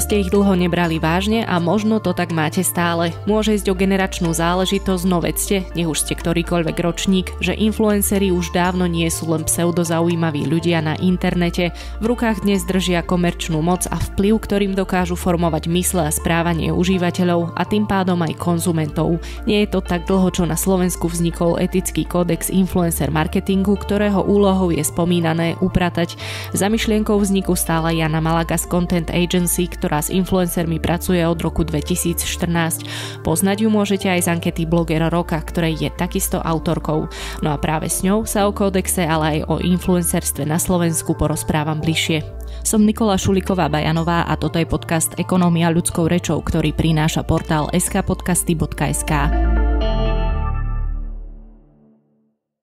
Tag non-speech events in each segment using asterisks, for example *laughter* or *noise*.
ste ich dlho nebrali vážne a možno to tak máte stále. Môže ísť o generačnú záležitosť, no vedzte, nech už ste ktorýkoľvek ročník, že influenceri už dávno nie sú len pseudozaujímaví ľudia na internete. V rukách dnes držia komerčnú moc a vplyv, ktorým dokážu formovať mysle a správanie užívateľov a tým pádom aj konzumentov. Nie je to tak dlho, čo na Slovensku vznikol etický kódex influencer marketingu, ktorého úlohou je spomínané upratať. Za myšlienkou vzniku stála Jana Malaga z Content Agency, ktorá ktorá s influencermi pracuje od roku 2014. Poznať ju môžete aj z ankety Blogera roka, ktorej je takisto autorkou. No a práve s ňou sa o kódexe, ale aj o influencerstve na Slovensku porozprávam bližšie. Som Nikola Šuliková Bajanová a toto je podcast Ekonomia ľudskou rečou, ktorý prináša portál skpodcasty.sk.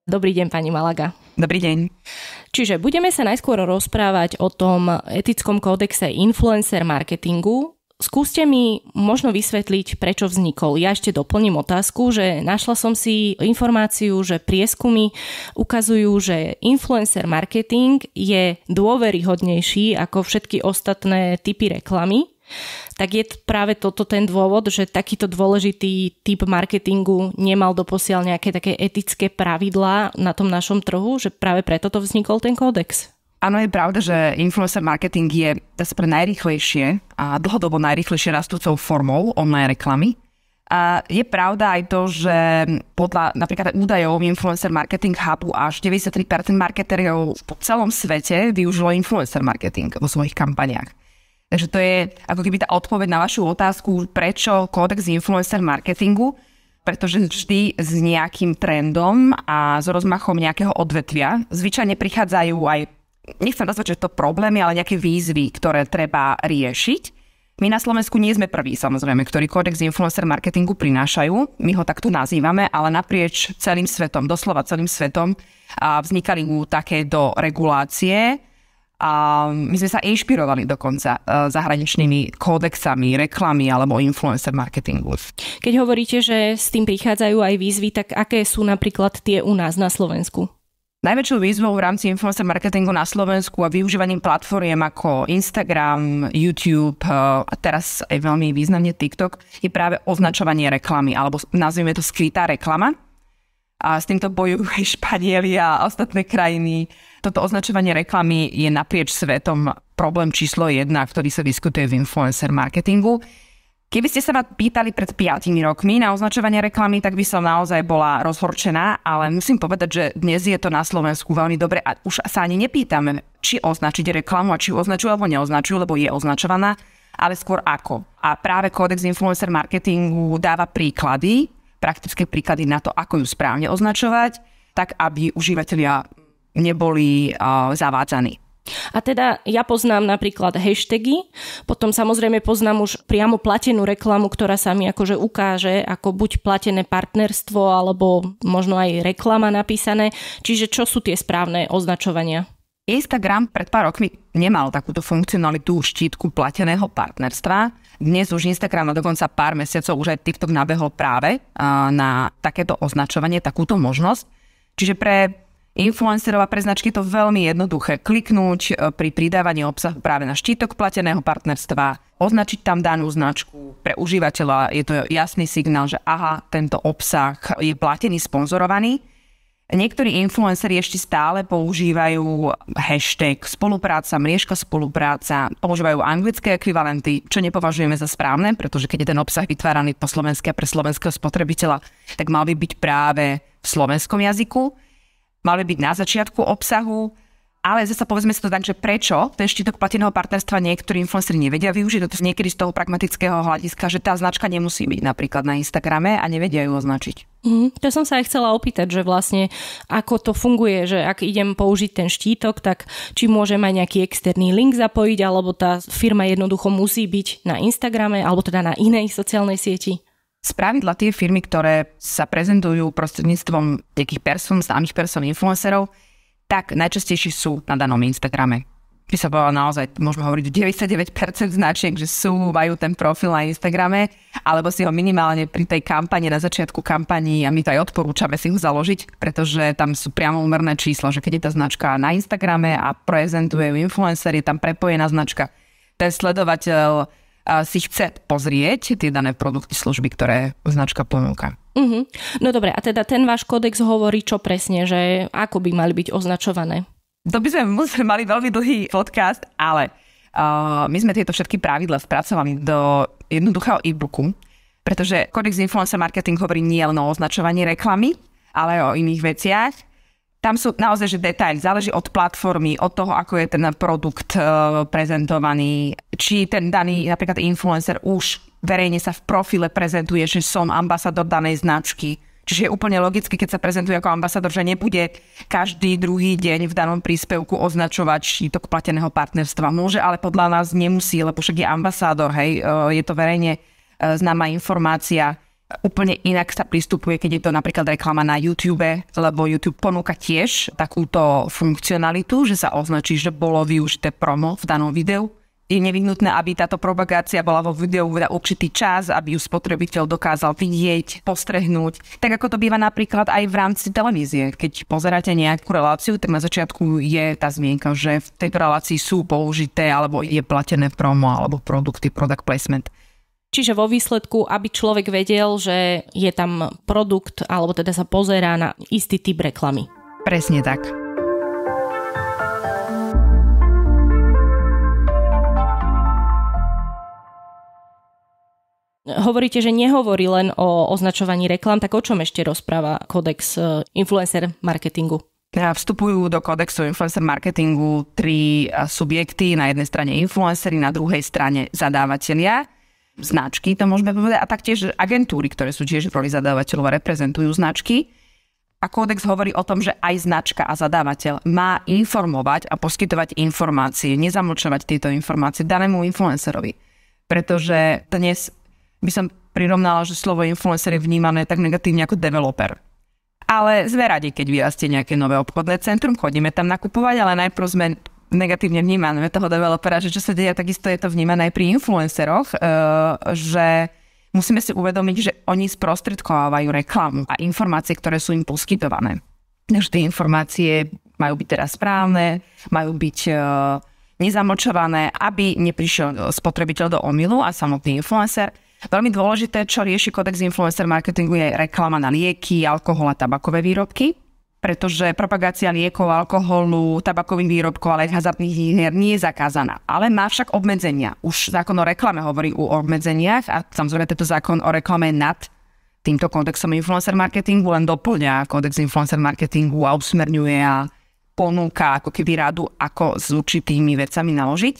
Dobrý deň, pani Malaga. Dobrý deň. Čiže budeme sa najskôr rozprávať o tom etickom kódexe influencer marketingu, Skúste mi možno vysvetliť, prečo vznikol. Ja ešte doplním otázku, že našla som si informáciu, že prieskumy ukazujú, že influencer marketing je dôveryhodnejší ako všetky ostatné typy reklamy tak je práve toto ten dôvod, že takýto dôležitý typ marketingu nemal doposiaľ nejaké také etické pravidlá na tom našom trhu, že práve preto to vznikol ten kódex. Áno, je pravda, že influencer marketing je pre najrychlejšie a dlhodobo najrychlejšie rastúcou formou online reklamy. A je pravda aj to, že podľa napríklad údajov Influencer Marketing Hubu až 93% marketerov po celom svete využilo influencer marketing vo svojich kampaniách. Takže to je ako keby tá odpoveď na vašu otázku, prečo kódex influencer marketingu, pretože vždy s nejakým trendom a s rozmachom nejakého odvetvia zvyčajne prichádzajú aj, nechcem nazvať, že to problémy, ale nejaké výzvy, ktoré treba riešiť. My na Slovensku nie sme prví, samozrejme, ktorí kódex influencer marketingu prinášajú. My ho takto nazývame, ale naprieč celým svetom, doslova celým svetom, vznikali mu takéto regulácie, a my sme sa inšpirovali dokonca e, zahraničnými kódexami, reklamy alebo influencer marketingu. Keď hovoríte, že s tým prichádzajú aj výzvy, tak aké sú napríklad tie u nás na Slovensku? Najväčšou výzvou v rámci influencer marketingu na Slovensku a využívaním platformiem ako Instagram, YouTube e, a teraz aj veľmi významne TikTok je práve označovanie reklamy, alebo nazvime to skrytá reklama. A s týmto bojujú aj Španieli a ostatné krajiny toto označovanie reklamy je naprieč svetom problém číslo jedna, ktorý sa diskutuje v influencer marketingu. Keby ste sa ma pýtali pred 5 rokmi na označovanie reklamy, tak by som naozaj bola rozhorčená, ale musím povedať, že dnes je to na Slovensku veľmi dobre a už sa ani nepýtame, či označiť reklamu a či ju označujú alebo neoznačujú, lebo je označovaná, ale skôr ako. A práve kódex influencer marketingu dáva príklady, praktické príklady na to, ako ju správne označovať, tak aby užívateľia neboli zavádzaní. A teda ja poznám napríklad hashtagy, potom samozrejme poznám už priamo platenú reklamu, ktorá sa mi akože ukáže ako buď platené partnerstvo, alebo možno aj reklama napísané. Čiže čo sú tie správne označovania? Instagram pred pár rokmi nemal takúto funkcionalitu štítku plateného partnerstva. Dnes už Instagram a dokonca pár mesiacov už aj TikTok nabehol práve na takéto označovanie, takúto možnosť. Čiže pre influencerov a pre značky je to veľmi jednoduché. Kliknúť e, pri pridávaní obsahu práve na štítok plateného partnerstva, označiť tam danú značku. Pre užívateľa je to jasný signál, že aha, tento obsah je platený, sponzorovaný. Niektorí influenceri ešte stále používajú hashtag spolupráca, mriežka spolupráca, používajú anglické ekvivalenty, čo nepovažujeme za správne, pretože keď je ten obsah vytváraný po slovenské a pre slovenského spotrebiteľa, tak mal by byť práve v slovenskom jazyku mali byť na začiatku obsahu, ale zase povedzme si to tak, že prečo ten štítok plateného partnerstva niektorí influenceri nevedia využiť, no to niekedy z toho pragmatického hľadiska, že tá značka nemusí byť napríklad na Instagrame a nevedia ju označiť. Mm, to som sa aj chcela opýtať, že vlastne ako to funguje, že ak idem použiť ten štítok, tak či môžem aj nejaký externý link zapojiť, alebo tá firma jednoducho musí byť na Instagrame, alebo teda na inej sociálnej sieti. Spravidla tie firmy, ktoré sa prezentujú prostredníctvom nejakých person, známych person, influencerov, tak najčastejšie sú na danom Instagrame. By sa povedala naozaj, môžeme hovoriť 99% značiek, že sú, majú ten profil na Instagrame, alebo si ho minimálne pri tej kampani, na začiatku kampani, a my to aj odporúčame si ho založiť, pretože tam sú priamo umerné čísla, že keď je tá značka na Instagrame a prezentuje ju influencer, je tam prepojená značka, ten sledovateľ si chce pozrieť tie dané produkty, služby, ktoré značka ponúka. Mm-hmm. No dobre, a teda ten váš kódex hovorí čo presne, že ako by mali byť označované? To by sme museli, mali veľmi dlhý podcast, ale uh, my sme tieto všetky pravidla spracovali do jednoduchého e-booku, pretože kódex Influencer Marketing hovorí nie len o označovaní reklamy, ale o iných veciach tam sú naozaj, že detaily Záleží od platformy, od toho, ako je ten produkt e, prezentovaný, či ten daný napríklad influencer už verejne sa v profile prezentuje, že som ambasador danej značky. Čiže je úplne logicky, keď sa prezentuje ako ambasador, že nebude každý druhý deň v danom príspevku označovať štítok plateného partnerstva. Môže, ale podľa nás nemusí, lebo však je ambasádor, hej, e, je to verejne e, známa informácia úplne inak sa pristupuje, keď je to napríklad reklama na YouTube, lebo YouTube ponúka tiež takúto funkcionalitu, že sa označí, že bolo využité promo v danom videu. Je nevyhnutné, aby táto propagácia bola vo videu na určitý čas, aby ju spotrebiteľ dokázal vidieť, postrehnúť. Tak ako to býva napríklad aj v rámci televízie. Keď pozeráte nejakú reláciu, tak na začiatku je tá zmienka, že v tejto relácii sú použité alebo je platené promo alebo produkty, product placement. Čiže vo výsledku, aby človek vedel, že je tam produkt, alebo teda sa pozerá na istý typ reklamy. Presne tak. Hovoríte, že nehovorí len o označovaní reklam, tak o čom ešte rozpráva kodex e, influencer marketingu? Vstupujú do kodexu influencer marketingu tri e, subjekty, na jednej strane influencery, na druhej strane zadávateľia značky, to môžeme povedať, a taktiež agentúry, ktoré sú tiež v roli zadávateľov a reprezentujú značky. A kódex hovorí o tom, že aj značka a zadávateľ má informovať a poskytovať informácie, nezamlčovať tieto informácie danému influencerovi. Pretože dnes by som prirovnala, že slovo influencer je vnímané tak negatívne ako developer. Ale sme radi, keď vyrastie nejaké nové obchodné centrum, chodíme tam nakupovať, ale najprv sme negatívne vnímané toho developera, že čo sa deje, takisto je to vnímané aj pri influenceroch, e, že musíme si uvedomiť, že oni sprostredkovávajú reklamu a informácie, ktoré sú im poskytované. Takže tie informácie majú byť teraz správne, majú byť e, nezamlčované, aby neprišiel e, spotrebiteľ do omylu a samotný influencer. Veľmi dôležité, čo rieši kodex influencer marketingu je reklama na lieky, alkohol a tabakové výrobky pretože propagácia liekov, alkoholu, tabakových výrobkov, ale aj hazardných hier nie je zakázaná. Ale má však obmedzenia. Už zákon o reklame hovorí o obmedzeniach a samozrejme tento zákon o reklame nad týmto kontextom influencer marketingu len doplňa kontext influencer marketingu a usmerňuje a ponúka ako keby radu, ako s určitými vecami naložiť.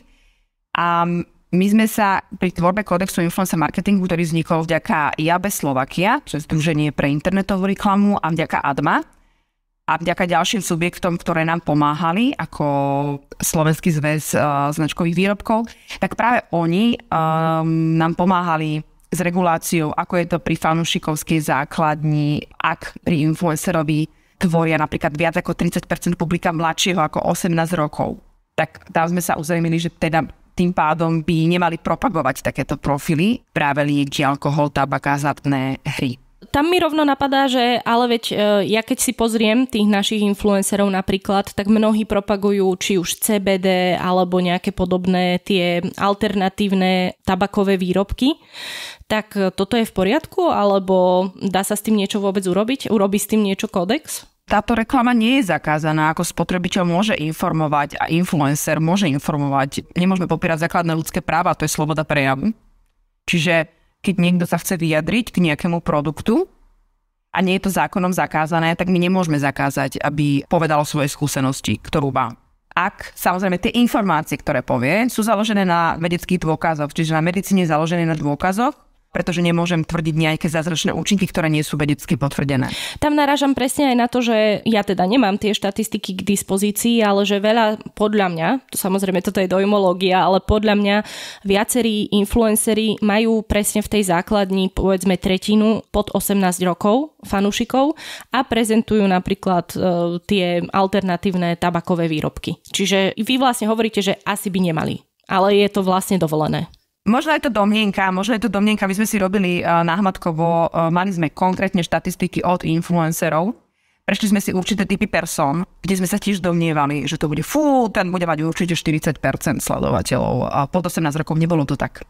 A my sme sa pri tvorbe kódexu influencer marketingu, ktorý vznikol vďaka IAB Slovakia, čo je Združenie pre internetovú reklamu a vďaka ADMA, a vďaka ďalším subjektom, ktoré nám pomáhali, ako Slovenský zväz uh, značkových výrobkov, tak práve oni um, nám pomáhali s reguláciou, ako je to pri fanúšikovskej základni, ak pri influencerovi tvoria napríklad viac ako 30% publika mladšieho ako 18 rokov. Tak tam sme sa uzrejmili, že teda tým pádom by nemali propagovať takéto profily, práve lieky, alkohol, tabak a hry tam mi rovno napadá, že ale veď e, ja keď si pozriem tých našich influencerov napríklad, tak mnohí propagujú či už CBD alebo nejaké podobné tie alternatívne tabakové výrobky. Tak e, toto je v poriadku alebo dá sa s tým niečo vôbec urobiť? Urobí s tým niečo kódex? táto reklama nie je zakázaná, ako spotrebiteľ môže informovať a influencer môže informovať. Nemôžeme popierať základné ľudské práva, to je sloboda prejavu. Čiže keď niekto sa chce vyjadriť k nejakému produktu a nie je to zákonom zakázané, tak my nemôžeme zakázať, aby povedal svoje skúsenosti, ktorú má. Ak samozrejme tie informácie, ktoré povie, sú založené na vedeckých dôkazoch, čiže na medicíne založené na dôkazoch, pretože nemôžem tvrdiť nejaké zázračné účinky, ktoré nie sú vedecky potvrdené. Tam narážam presne aj na to, že ja teda nemám tie štatistiky k dispozícii, ale že veľa podľa mňa, to samozrejme toto je dojmológia, ale podľa mňa viacerí influenceri majú presne v tej základni povedzme tretinu pod 18 rokov fanúšikov a prezentujú napríklad e, tie alternatívne tabakové výrobky. Čiže vy vlastne hovoríte, že asi by nemali ale je to vlastne dovolené. Možno je to domnienka, možno je to domnienka. My sme si robili uh, náhmatkovo, uh, mali sme konkrétne štatistiky od influencerov. Prešli sme si určité typy person, kde sme sa tiež domnievali, že to bude fú, ten bude mať určite 40% sledovateľov. A pod 18 rokov nebolo to tak.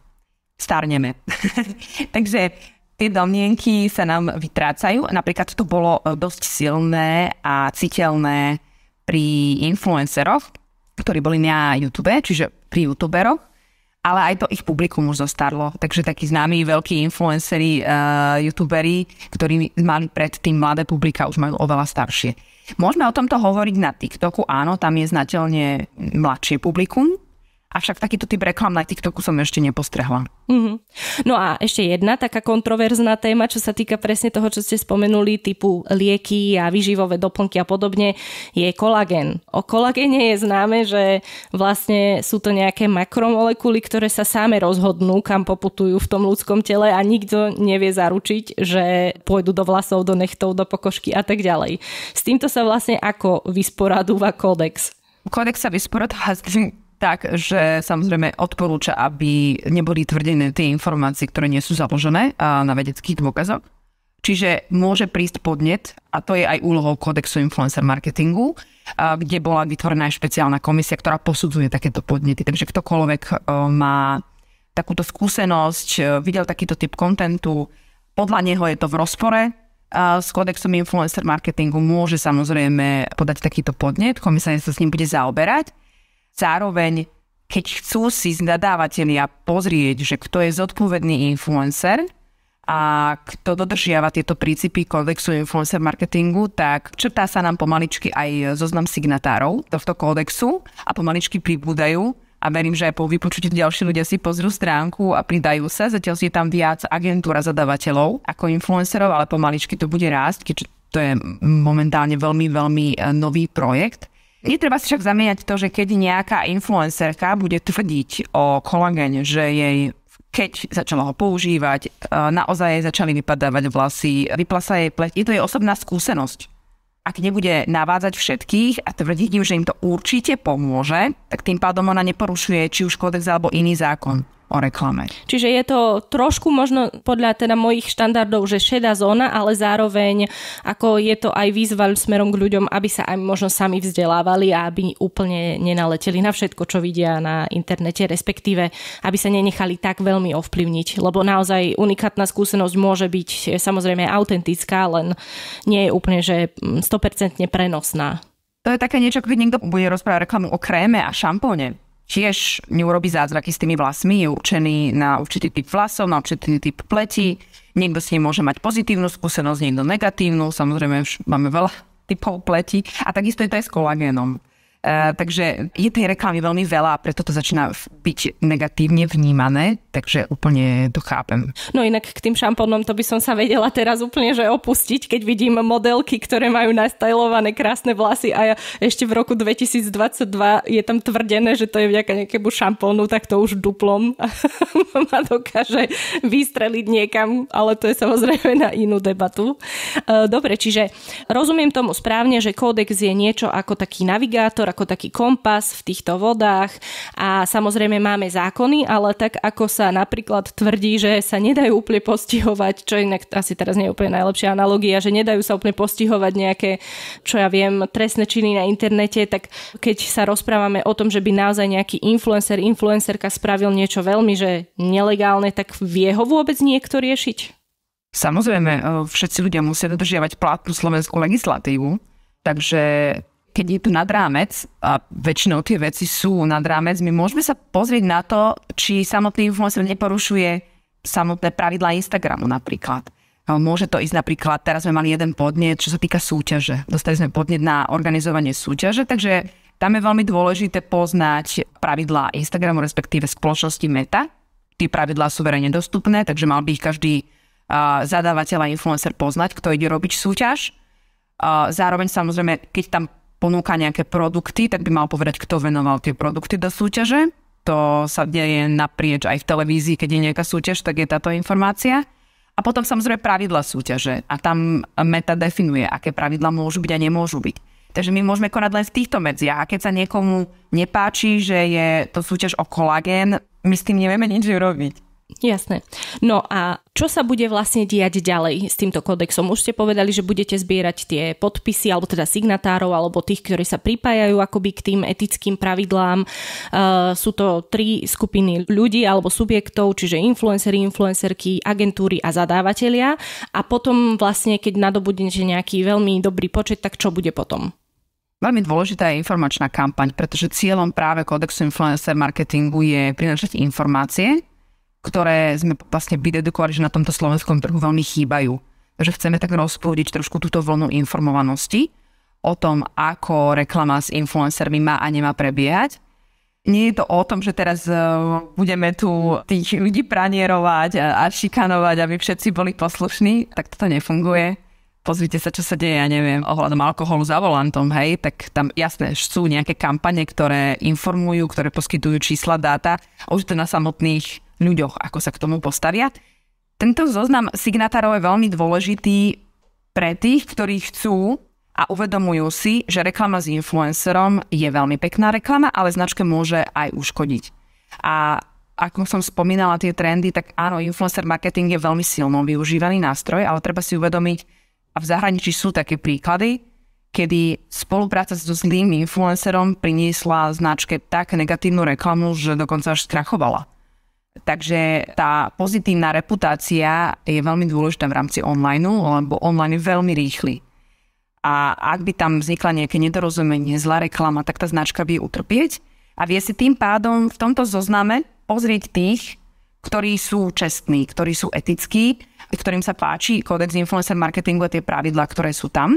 Starneme. *laughs* Takže tie domnienky sa nám vytrácajú. Napríklad to bolo e, dosť silné a citeľné pri influenceroch, ktorí boli na YouTube, čiže pri youtuberoch ale aj to ich publikum už zostarlo. Takže takí známi veľkí influenceri, uh, youtuberi, ktorí mali predtým mladé publika, už majú oveľa staršie. Môžeme o tomto hovoriť na TikToku, áno, tam je znateľne mladšie publikum, Avšak takýto typ reklam na TikToku som ešte nepostrehla. Mm-hmm. No a ešte jedna taká kontroverzná téma, čo sa týka presne toho, čo ste spomenuli, typu lieky a výživové doplnky a podobne, je kolagén. O kolagéne je známe, že vlastne sú to nejaké makromolekuly, ktoré sa same rozhodnú, kam poputujú v tom ľudskom tele a nikto nevie zaručiť, že pôjdu do vlasov, do nechtov, do pokožky a tak ďalej. S týmto sa vlastne ako vysporadúva kódex? Kódex sa vysporadúva tak, že samozrejme odporúča, aby neboli tvrdené tie informácie, ktoré nie sú založené na vedeckých dôkazoch. Čiže môže prísť podnet, a to je aj úlohou kódexu influencer marketingu, kde bola vytvorená aj špeciálna komisia, ktorá posudzuje takéto podnety. Takže ktokoľvek e, má takúto skúsenosť, e, videl takýto typ kontentu, podľa neho je to v rozpore s kódexom influencer marketingu, môže samozrejme podať takýto podnet, komisia sa s ním bude zaoberať zároveň keď chcú si nadávateľia pozrieť, že kto je zodpovedný influencer a kto dodržiava tieto princípy kódexu influencer marketingu, tak črtá sa nám pomaličky aj zoznam signatárov tohto kódexu a pomaličky pribúdajú a verím, že aj po vypočutí ďalší ľudia si pozrú stránku a pridajú sa. Zatiaľ si je tam viac agentúra zadavateľov ako influencerov, ale pomaličky to bude rásť, keďže to je momentálne veľmi, veľmi eh, nový projekt. Netreba si však zamieňať to, že keď nejaká influencerka bude tvrdiť o kolagéne, že jej keď začala ho používať, e, naozaj jej začali vypadávať vlasy, vyplasa jej pleť. Je to jej osobná skúsenosť. Ak nebude navádzať všetkých a tvrdiť im, že im to určite pomôže, tak tým pádom ona neporušuje či už kódex alebo iný zákon o reklame. Čiže je to trošku možno podľa teda mojich štandardov, že šedá zóna, ale zároveň ako je to aj výzva smerom k ľuďom, aby sa aj možno sami vzdelávali a aby úplne nenaleteli na všetko, čo vidia na internete, respektíve aby sa nenechali tak veľmi ovplyvniť, lebo naozaj unikátna skúsenosť môže byť e, samozrejme autentická, len nie je úplne, že 100% mm, prenosná. To je také niečo, keď niekto bude rozprávať reklamu o kréme a šampóne tiež neurobi zázraky s tými vlasmi, je určený na určitý typ vlasov, na určitý typ pleti. Niekto s ním môže mať pozitívnu skúsenosť, niekto negatívnu, samozrejme máme veľa *laughs* typov pleti. A takisto je to aj s kolagénom. Eh, takže je tej reklamy veľmi veľa a preto to začína byť negatívne vnímané, takže úplne to chápem. No inak k tým šamponom, to by som sa vedela teraz úplne že opustiť, keď vidím modelky, ktoré majú nastajlované krásne vlasy a ja, ešte v roku 2022 je tam tvrdené, že to je vďaka nejakému šampónu, tak to už duplom *laughs* ma dokáže vystreliť niekam, ale to je samozrejme na inú debatu. Eh, dobre, čiže rozumiem tomu správne, že kódex je niečo ako taký navigátor, ako taký kompas v týchto vodách a samozrejme máme zákony, ale tak ako sa napríklad tvrdí, že sa nedajú úplne postihovať, čo inak asi teraz nie je úplne najlepšia analogia, že nedajú sa úplne postihovať nejaké, čo ja viem, trestné činy na internete, tak keď sa rozprávame o tom, že by naozaj nejaký influencer, influencerka spravil niečo veľmi, že nelegálne, tak vie ho vôbec niekto riešiť? Samozrejme, e, všetci ľudia musia dodržiavať platnú slovenskú legislatívu, takže keď je to nad rámec, a väčšinou tie veci sú nad rámec, my môžeme sa pozrieť na to, či samotný influencer neporušuje samotné pravidla Instagramu napríklad. No, môže to ísť napríklad, teraz sme mali jeden podnet, čo sa týka súťaže. Dostali sme podnet na organizovanie súťaže, takže tam je veľmi dôležité poznať pravidlá Instagramu, respektíve spoločnosti Meta. Tie pravidlá sú verejne dostupné, takže mal by ich každý uh, zadávateľ a influencer poznať, kto ide robiť súťaž. Uh, zároveň samozrejme, keď tam ponúka nejaké produkty, tak by mal povedať, kto venoval tie produkty do súťaže. To sa deje naprieč aj v televízii, keď je nejaká súťaž, tak je táto informácia. A potom samozrejme pravidla súťaže. A tam meta definuje, aké pravidla môžu byť a nemôžu byť. Takže my môžeme konať len v týchto medziach. A keď sa niekomu nepáči, že je to súťaž o kolagén, my s tým nevieme nič urobiť. Jasné. No a čo sa bude vlastne diať ďalej s týmto kodexom? Už ste povedali, že budete zbierať tie podpisy, alebo teda signatárov, alebo tých, ktorí sa pripájajú akoby k tým etickým pravidlám. Uh, sú to tri skupiny ľudí alebo subjektov, čiže influencery, influencerky, agentúry a zadávateľia. A potom vlastne, keď nadobudnete nejaký veľmi dobrý počet, tak čo bude potom? Veľmi dôležitá je informačná kampaň, pretože cieľom práve kódexu influencer marketingu je prinášať informácie, ktoré sme vlastne vydedukovali, že na tomto slovenskom trhu veľmi chýbajú. že chceme tak rozpúdiť trošku túto vlnu informovanosti o tom, ako reklama s influencermi má a nemá prebiehať. Nie je to o tom, že teraz e, budeme tu tých ľudí pranierovať a šikanovať, aby všetci boli poslušní. Tak toto nefunguje pozrite sa, čo sa deje, ja neviem, ohľadom alkoholu za volantom, hej, tak tam jasné, sú nejaké kampane, ktoré informujú, ktoré poskytujú čísla, dáta, už to na samotných ľuďoch, ako sa k tomu postavia. Tento zoznam signatárov je veľmi dôležitý pre tých, ktorí chcú a uvedomujú si, že reklama s influencerom je veľmi pekná reklama, ale značke môže aj uškodiť. A ako som spomínala tie trendy, tak áno, influencer marketing je veľmi silno využívaný nástroj, ale treba si uvedomiť, a v zahraničí sú také príklady, kedy spolupráca so zlým influencerom priniesla značke tak negatívnu reklamu, že dokonca až strachovala. Takže tá pozitívna reputácia je veľmi dôležitá v rámci online, lebo online je veľmi rýchly. A ak by tam vznikla nejaké nedorozumenie, zlá reklama, tak tá značka by utrpieť a vie si tým pádom v tomto zozname pozrieť tých, ktorí sú čestní, ktorí sú etickí, ktorým sa páči kódex influencer marketingu a tie pravidlá, ktoré sú tam.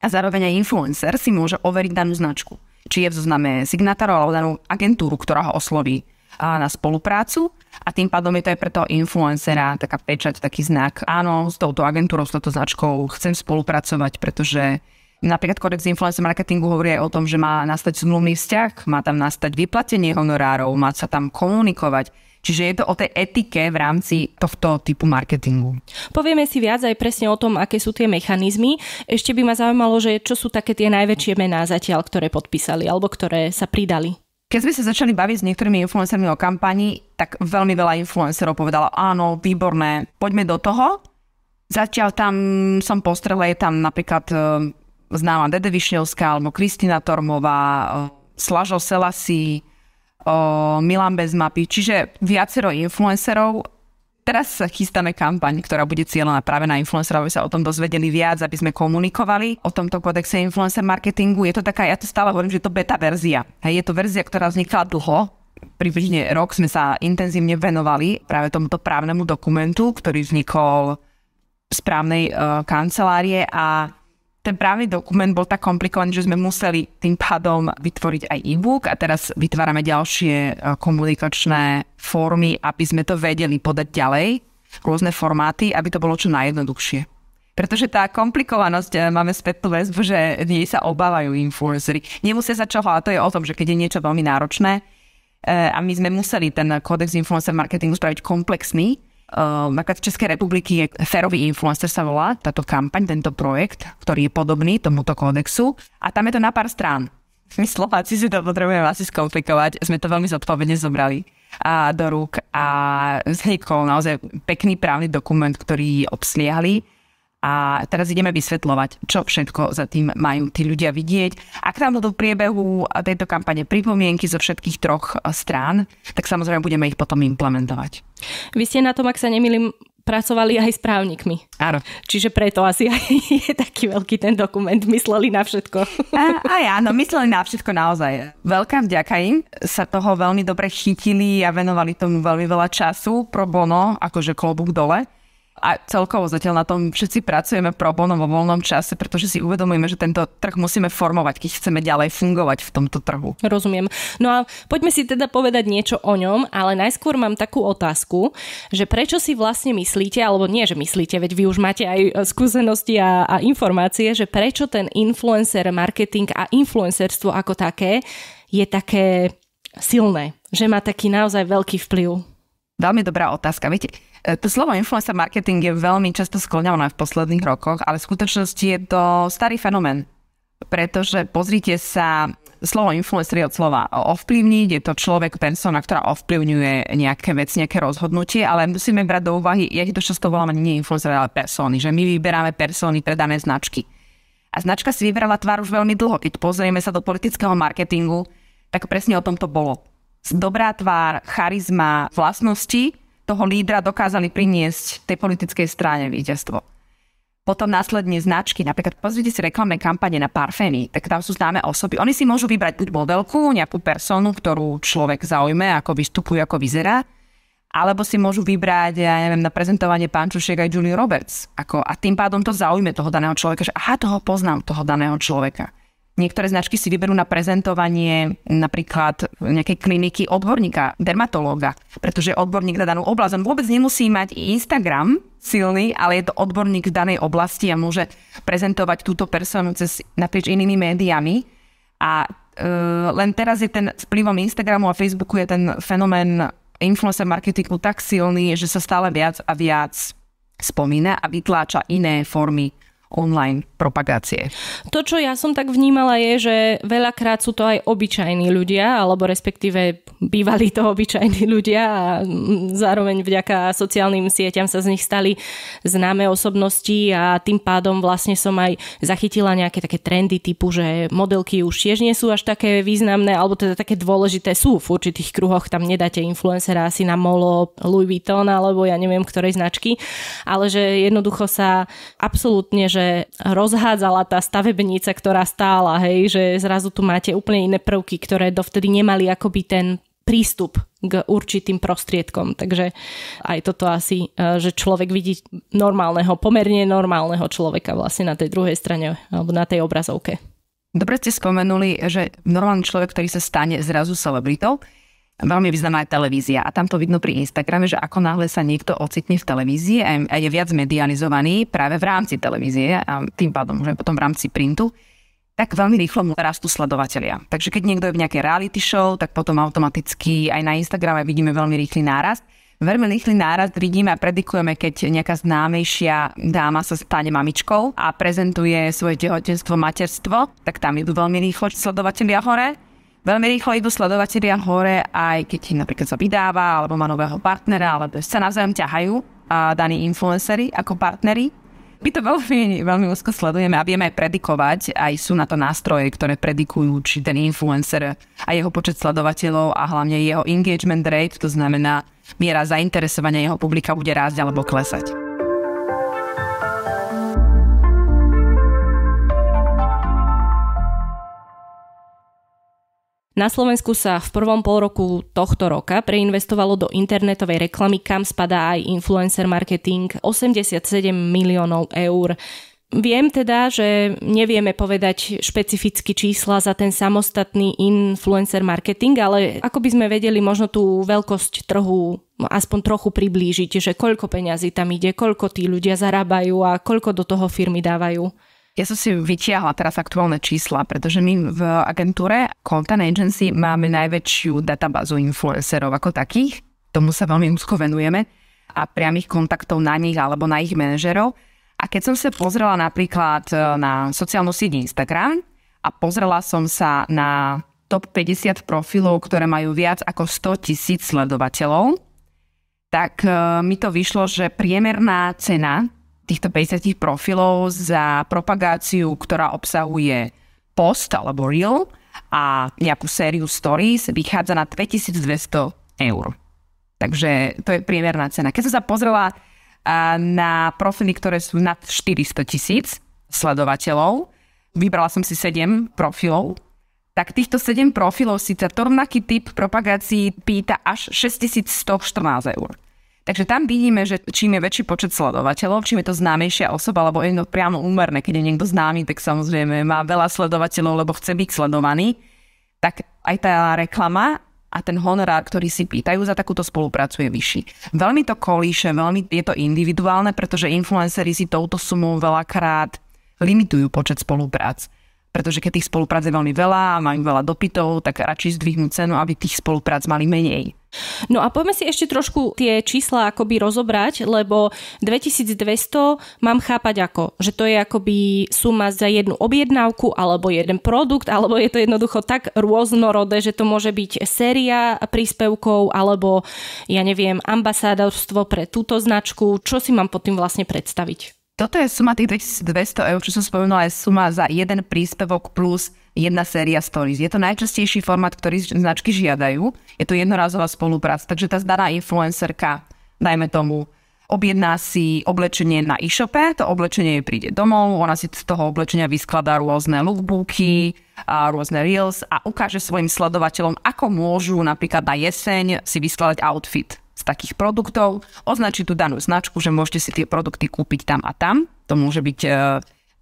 A zároveň aj influencer si môže overiť danú značku. Či je v zozname signatárov alebo danú agentúru, ktorá ho osloví na spoluprácu a tým pádom je to aj pre toho influencera taká pečať, taký znak. Áno, s touto agentúrou, s touto značkou chcem spolupracovať, pretože Napríklad kodex influencer marketingu hovorí aj o tom, že má nastať zmluvný vzťah, má tam nastať vyplatenie honorárov, má sa tam komunikovať. Čiže je to o tej etike v rámci tohto typu marketingu. Povieme si viac aj presne o tom, aké sú tie mechanizmy. Ešte by ma zaujímalo, že čo sú také tie najväčšie mená zatiaľ, ktoré podpísali alebo ktoré sa pridali. Keď sme sa začali baviť s niektorými influencermi o kampani, tak veľmi veľa influencerov povedalo, áno, výborné, poďme do toho. Zatiaľ tam som postrela, je tam napríklad e, známa Dede Višňovská, alebo Kristina Tormová, e, Slažo Selasi, e, Milan Bezmapy, čiže viacero influencerov Teraz sa chystáme kampaň, ktorá bude cieľená práve na influencerov, aby sa o tom dozvedeli viac, aby sme komunikovali o tomto kodexe influencer marketingu. Je to taká, ja to stále hovorím, že je to beta verzia. Hej, je to verzia, ktorá vznikla dlho, približne rok sme sa intenzívne venovali práve tomuto právnemu dokumentu, ktorý vznikol správnej uh, eh, kancelárie a ten právny dokument bol tak komplikovaný, že sme museli tým pádom vytvoriť aj e-book a teraz vytvárame ďalšie e, komunikačné formy, aby sme to vedeli podať ďalej, rôzne formáty, aby to bolo čo najjednoduchšie. Pretože tá komplikovanosť, e, máme spätnú väzbu, že nej sa obávajú influencery. Nemusia sa čoho, ale to je o tom, že keď je niečo veľmi náročné, e, a my sme museli ten kódex influencer marketingu spraviť komplexný, Ehm, napríklad v Českej republiky je Ferový influencer sa volá táto kampaň, tento projekt, ktorý je podobný tomuto kódexu a tam je to na pár strán. My Slováci si to potrebujeme asi skomplikovať, sme to veľmi zodpovedne zobrali a do rúk a vznikol naozaj pekný právny dokument, ktorý obsliehali a teraz ideme vysvetľovať, čo všetko za tým majú tí ľudia vidieť. Ak nám do priebehu tejto kampane pripomienky zo všetkých troch eh, strán, tak samozrejme budeme ich potom implementovať. Vy ste na tom, ak sa nemýlim, pracovali aj s právnikmi. Áno. Čiže preto asi aj *laughs* je taký veľký ten dokument. Mysleli na všetko. A, aj áno, mysleli na všetko naozaj. Veľká vďaka im. Sa toho veľmi dobre chytili a venovali tomu veľmi veľa času pro bono, akože klobúk dole a celkovo zatiaľ na tom všetci pracujeme pro bono vo voľnom čase, pretože si uvedomujeme, že tento trh musíme formovať, keď chceme ďalej fungovať v tomto trhu. Rozumiem. No a poďme si teda povedať niečo o ňom, ale najskôr mám takú otázku, že prečo si vlastne myslíte, alebo nie, že myslíte, veď vy už máte aj e, skúsenosti a, a informácie, že prečo ten influencer marketing a influencerstvo ako také je také silné, že má taký naozaj veľký vplyv. Veľmi dobrá otázka. Viete, E, to slovo influencer marketing je veľmi často skloňované v posledných rokoch, ale v skutočnosti je to starý fenomén. Pretože pozrite sa, slovo influencer je od slova ovplyvniť, je to človek, persona, ktorá ovplyvňuje nejaké vec, nejaké rozhodnutie, ale musíme brať do úvahy, ja to často volám nie influencer, ale persony, že my vyberáme persony, dané značky. A značka si vybrala tvár už veľmi dlho. Keď pozrieme sa do politického marketingu, tak presne o tom to bolo. Dobrá tvár, charizma, vlastnosti, toho lídra dokázali priniesť tej politickej strane víťazstvo. Potom následne značky, napríklad pozrite si reklamné kampane na parfémy, tak tam sú známe osoby. Oni si môžu vybrať buď modelku, nejakú personu, ktorú človek zaujme, ako vystupuje, ako vyzerá, alebo si môžu vybrať, ja neviem, na prezentovanie pančušiek aj Julie Roberts. Ako, a tým pádom to zaujme toho daného človeka, že aha, toho poznám, toho daného človeka. Niektoré značky si vyberú na prezentovanie napríklad nejakej kliniky odborníka, dermatológa, pretože odborník na danú oblasť, on vôbec nemusí mať Instagram silný, ale je to odborník v danej oblasti a môže prezentovať túto personu cez naprieč inými médiami. A e, len teraz je ten vplyvom Instagramu a Facebooku je ten fenomén influencer marketingu tak silný, že sa stále viac a viac spomína a vytláča iné formy online propagácie. To, čo ja som tak vnímala, je, že veľakrát sú to aj obyčajní ľudia, alebo respektíve bývali to obyčajní ľudia a zároveň vďaka sociálnym sieťam sa z nich stali známe osobnosti a tým pádom vlastne som aj zachytila nejaké také trendy typu, že modelky už tiež nie sú až také významné, alebo teda také dôležité sú v určitých kruhoch, tam nedáte influencera asi na Molo, Louis Vuitton alebo ja neviem ktorej značky, ale že jednoducho sa absolútne, že že rozhádzala tá stavebnica, ktorá stála, hej, že zrazu tu máte úplne iné prvky, ktoré dovtedy nemali akoby ten prístup k určitým prostriedkom. Takže aj toto asi, e, že človek vidí normálneho, pomerne normálneho človeka vlastne na tej druhej strane alebo na tej obrazovke. Dobre ste spomenuli, že normálny človek, ktorý sa stane zrazu celebritou, veľmi významná aj televízia. A tam to vidno pri Instagrame, že ako náhle sa niekto ocitne v televízii a je viac medializovaný práve v rámci televízie a tým pádom môžeme potom v rámci printu, tak veľmi rýchlo mu rastú sledovatelia. Takže keď niekto je v nejakej reality show, tak potom automaticky aj na Instagrame vidíme veľmi rýchly nárast. Veľmi rýchly nárast vidíme a predikujeme, keď nejaká známejšia dáma sa stane mamičkou a prezentuje svoje tehotenstvo, materstvo, tak tam idú veľmi rýchlo sledovatelia hore Veľmi rýchlo idú sledovatelia hore, aj keď napríklad sa vydáva, alebo má nového partnera, alebo sa navzájom ťahajú a daní influencery ako partneri. My to veľmi, veľmi úzko sledujeme a vieme aj predikovať, aj sú na to nástroje, ktoré predikujú, či ten influencer a jeho počet sledovateľov a hlavne jeho engagement rate, to znamená miera zainteresovania jeho publika bude rásť alebo klesať. Na Slovensku sa v prvom pol roku tohto roka preinvestovalo do internetovej reklamy, kam spadá aj influencer marketing, 87 miliónov eur. Viem teda, že nevieme povedať špecificky čísla za ten samostatný influencer marketing, ale ako by sme vedeli možno tú veľkosť trhu aspoň trochu priblížiť, že koľko peňazí tam ide, koľko tí ľudia zarábajú a koľko do toho firmy dávajú. Ja som si vytiahla teraz aktuálne čísla, pretože my v agentúre Content Agency máme najväčšiu databázu influencerov ako takých. Tomu sa veľmi úzko venujeme a priamých kontaktov na nich alebo na ich manažerov. A keď som sa pozrela napríklad e, na sociálnu sieť Instagram a pozrela som sa na top 50 profilov, ktoré majú viac ako 100 tisíc sledovateľov, tak e, mi to vyšlo, že priemerná cena týchto 50 profilov za propagáciu, ktorá obsahuje post alebo reel a nejakú sériu stories, vychádza na 2200 eur. Takže to je priemerná cena. Keď som sa pozrela na profily, ktoré sú nad 400 tisíc sledovateľov, vybrala som si 7 profilov, tak týchto 7 profilov si to rovnaký typ propagácií pýta až 6114 eur. Takže tam vidíme, že čím je väčší počet sledovateľov, čím je to známejšia osoba, alebo je to priamo úmerné, keď je niekto známy, tak samozrejme má veľa sledovateľov, lebo chce byť sledovaný, tak aj tá reklama a ten honorár, ktorý si pýtajú za takúto spoluprácu je vyšší. Veľmi to kolíše, veľmi je to individuálne, pretože influenceri si touto sumou veľakrát limitujú počet spoluprác. Pretože keď tých spoluprác je veľmi veľa a majú veľa dopytov, tak radšej zdvihnú cenu, aby tých spoluprác mali menej. No a poďme si ešte trošku tie čísla akoby rozobrať, lebo 2200 mám chápať ako, že to je akoby suma za jednu objednávku alebo jeden produkt, alebo je to jednoducho tak rôznorodé, že to môže byť séria príspevkov alebo ja neviem, ambasádorstvo pre túto značku. Čo si mám pod tým vlastne predstaviť? Toto je suma tých 2200 eur, čo som spomenula, je suma za jeden príspevok plus jedna séria stories. Je to najčastejší formát, ktorý značky žiadajú. Je to jednorázová spolupráca, takže tá zdaná influencerka, dajme tomu, objedná si oblečenie na e-shope, to oblečenie jej príde domov, ona si z toho oblečenia vyskladá rôzne lookbooky, a rôzne reels a ukáže svojim sledovateľom, ako môžu napríklad na jeseň si vyskladať outfit z takých produktov, označí tú danú značku, že môžete si tie produkty kúpiť tam a tam. To môže byť e,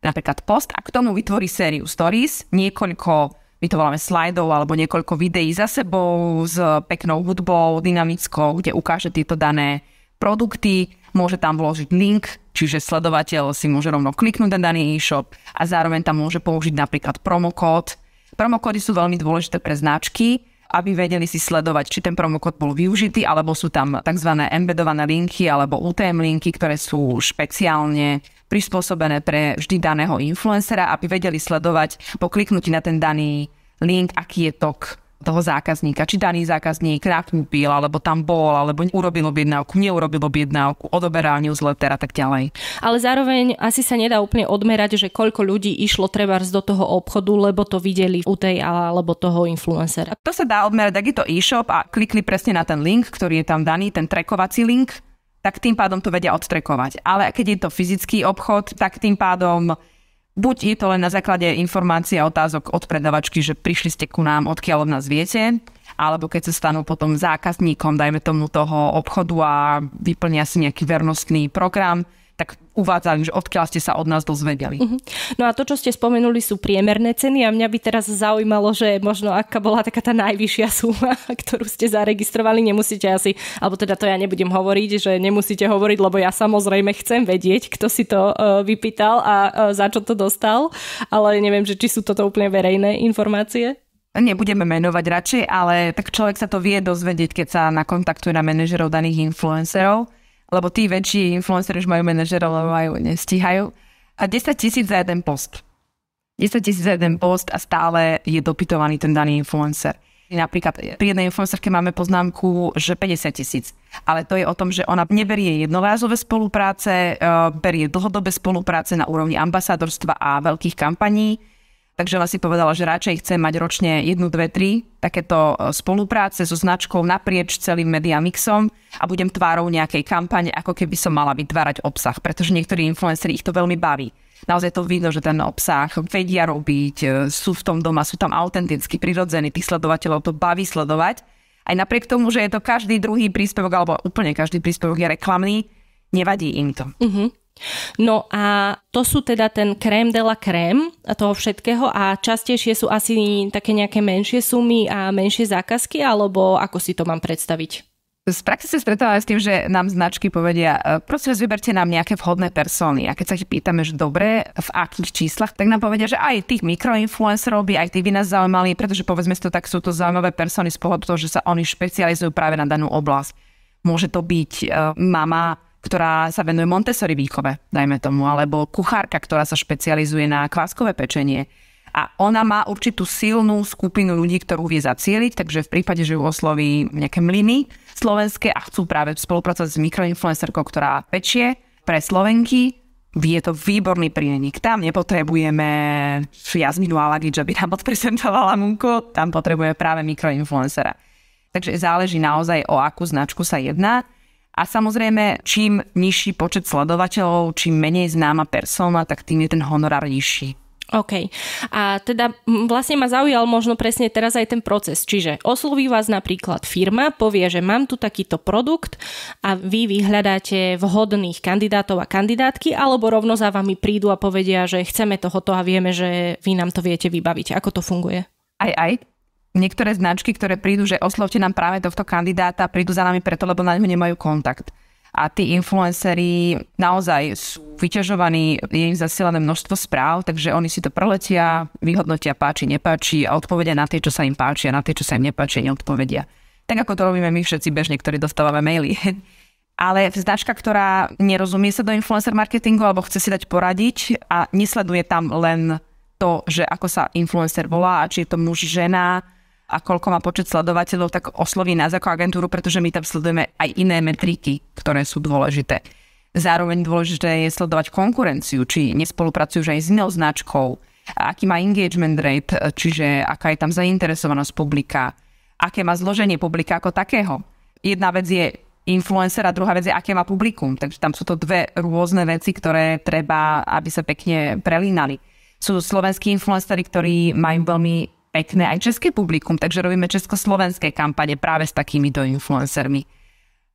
napríklad post a k tomu vytvorí sériu stories, niekoľko my to voláme slajdov alebo niekoľko videí za sebou s peknou hudbou, dynamickou, kde ukáže tieto dané produkty, môže tam vložiť link, čiže sledovateľ si môže rovno kliknúť na daný e-shop a zároveň tam môže použiť napríklad promokód. Promokódy sú veľmi dôležité pre značky, aby vedeli si sledovať, či ten promokód bol využitý, alebo sú tam tzv. embedované linky alebo UTM linky, ktoré sú špeciálne prispôsobené pre vždy daného influencera, aby vedeli sledovať po kliknutí na ten daný link, aký je tok toho zákazníka, či daný zákazník nakúpil, alebo tam bol, alebo urobil objednávku, neurobil objednávku, odoberal newsletter a tak ďalej. Ale zároveň asi sa nedá úplne odmerať, že koľko ľudí išlo trebárs do toho obchodu, lebo to videli u tej alebo toho influencera. To sa dá odmerať, ak je to e-shop a klikli presne na ten link, ktorý je tam daný, ten trekovací link tak tým pádom to vedia odstrekovať. Ale keď je to fyzický obchod, tak tým pádom buď je to len na základe informácií a otázok od predavačky, že prišli ste ku nám, odkiaľ od nás viete, alebo keď sa stanú potom zákazníkom, dajme tomu toho obchodu a vyplnia si nejaký vernostný program, Uvádzali, že odkiaľ ste sa od nás dozvedeli. Uh-huh. No a to, čo ste spomenuli, sú priemerné ceny a mňa by teraz zaujímalo, že možno aká bola taká tá najvyššia suma, *laughs* ktorú ste zaregistrovali, nemusíte asi, alebo teda to ja nebudem hovoriť, že nemusíte hovoriť, lebo ja samozrejme chcem vedieť, kto si to uh, vypýtal a uh, za čo to dostal, ale neviem, že či sú toto úplne verejné informácie. Nebudeme menovať radšej, ale tak človek sa to vie dozvedieť, keď sa nakontaktuje na manažerov daných influencerov lebo tí väčší influenceri už majú manažerov, lebo majú, nestíhajú. A 10 tisíc za jeden post. 10 tisíc za jeden post a stále je dopytovaný ten daný influencer. Napríklad pri jednej influencerke máme poznámku, že 50 tisíc. Ale to je o tom, že ona neberie jednorázové spolupráce, eh, berie dlhodobé spolupráce na úrovni ambasádorstva a veľkých kampaní Takže ona si povedala, že radšej chce mať ročne jednu, dve, tri takéto e, spolupráce so značkou naprieč celým mediamixom a budem tvárou nejakej kampane, ako keby som mala vytvárať obsah, pretože niektorí influenceri ich to veľmi baví. Naozaj to vidno, že ten obsah vedia robiť, e, sú v tom doma, sú tam autenticky prirodzení, tých sledovateľov to baví sledovať. Aj napriek tomu, že je to každý druhý príspevok, alebo úplne každý príspevok je reklamný, nevadí im to. Uh-huh. No a to sú teda ten krém de la krém toho všetkého a častejšie sú asi také nejaké menšie sumy a menšie zákazky, alebo ako si to mám predstaviť? Z praxe sa stretáva aj s tým, že nám značky povedia, e, prosím vás, vyberte nám nejaké vhodné persony. A keď sa ti pýtame, že dobre, v akých číslach, tak nám povedia, že aj tých mikroinfluencerov by aj tí by nás zaujímali, pretože povedzme si to tak, sú to zaujímavé persony z pohľadu toho, že sa oni špecializujú práve na danú oblasť. Môže to byť e, mama ktorá sa venuje Montessori výchove, dajme tomu, alebo kuchárka, ktorá sa špecializuje na kváskové pečenie. A ona má určitú silnú skupinu ľudí, ktorú vie zacieliť, takže v prípade, že ju osloví nejaké mlyny slovenské a chcú práve spolupracovať s mikroinfluencerkou, ktorá pečie pre Slovenky, je to výborný prienik. Tam nepotrebujeme a Alagič, aby nám odprezentovala múku, tam potrebujeme práve mikroinfluencera. Takže záleží naozaj, o akú značku sa jedná. A samozrejme, čím nižší počet sledovateľov, čím menej známa persona, tak tým je ten honorár nižší. OK. A teda vlastne ma zaujal možno presne teraz aj ten proces. Čiže osloví vás napríklad firma, povie, že mám tu takýto produkt a vy vyhľadáte vhodných kandidátov a kandidátky, alebo rovno za vami prídu a povedia, že chceme tohoto a vieme, že vy nám to viete vybaviť. Ako to funguje? Aj, aj niektoré značky, ktoré prídu, že oslovte nám práve tohto kandidáta, prídu za nami preto, lebo na ňu nemajú kontakt. A tí influenceri naozaj sú vyťažovaní, je im zasilané množstvo správ, takže oni si to preletia, vyhodnotia páči, nepáči a odpovedia na tie, čo sa im páči a na tie, čo sa im nepáči, neodpovedia. Tak ako to robíme my všetci bežne, ktorí dostávame maily. *laughs* Ale značka, ktorá nerozumie sa do influencer marketingu alebo chce si dať poradiť a nesleduje tam len to, že ako sa influencer volá, a či je to muž, žena, a koľko má počet sledovateľov, tak osloví nás ako agentúru, pretože my tam sledujeme aj iné metriky, ktoré sú dôležité. Zároveň dôležité je sledovať konkurenciu, či nespolupracujú aj s inou značkou, aký má engagement rate, čiže aká je tam zainteresovanosť publika, aké má zloženie publika ako takého. Jedna vec je influencer a druhá vec je, aké má publikum. Takže tam sú to dve rôzne veci, ktoré treba, aby sa pekne prelínali. Sú slovenskí influenceri, ktorí majú veľmi pekné aj české publikum, takže robíme československé kampane práve s takýmito influencermi.